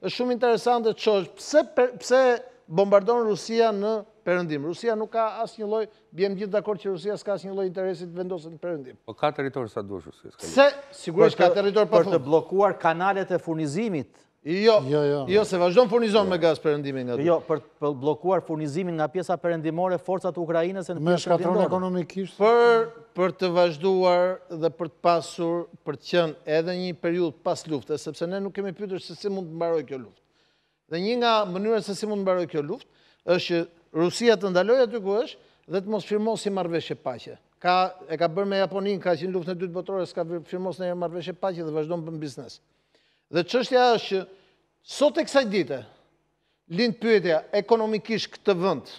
është shumë interesantë të qoqë, pse, pse bombardonë Rusia në përëndim? Rusia nuk ka asë një loj, bëjmë gjithë dhe akor që Rusia s'ka asë një loj interesit vendosën në përëndim. Po ka teritorë sa duhe Rusia? Se, sigurisht ka teritorë për fundë. Për të blokuar kanalet e furnizimit Jo, jo, jo. jo se vazhdojnë furnizon me jo. gaz përëndimin nga jo, të. Jo, për blokuar furnizimin nga pjesa përëndimore forcat Ukrajinës e në pjesa përëndimore. Me ekonomikisht. Për, për të vazhduar dhe për të pasur për të qënë edhe një periud pas luftë, sepse ne nuk kemi pyrë se si mund të mbaroj kjo luftë. Dhe një nga mënyrën se si mund të mbaroj kjo luftë, është që Rusia të ndaloj aty ku është dhe të mos firmos si marveshe pache. Ka, e ka bërë me Japonin, ka që në luftë në dytë botërore, s'ka firmos në e marveshe pache dhe vazhdojnë për në biznes. Dhe qështja është që Sot e kësaj dite, lindë pyetja ekonomikisht këtë vënd,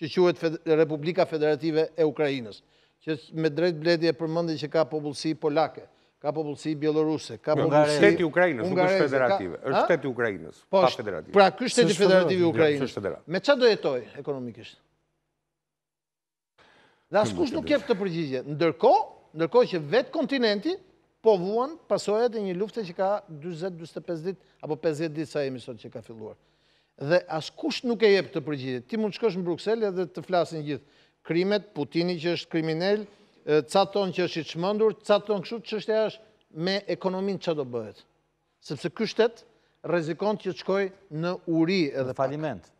që quet Republika Federative e Ukrajinës, që me drejt bledje përmëndi që ka popullësi polake, ka popullësi bieloruse, ka popullësi... Shteti Ukrajinës, nuk është federative, është shteti Ukrajinës, pa po, federative. Pra, kështë shteti federative Ukrajinës, me që do jetoj ekonomikisht? Dhe askush nuk jep të përgjizje, ndërko që vetë kontinentin, po vuan pasojat e një lufte që ka 20-25 dit, apo 50 dit sa jemi sot që ka filluar. Dhe askush nuk e jep të përgjitit. Ti mund shkosh në Bruxelles edhe të flasin gjithë krimet, Putini që është kriminell, caton që është i qmëndur, caton këshu që është e është me ekonomin që do bëhet. Sepse kështet rezikon që të shkoj në uri edhe faliment.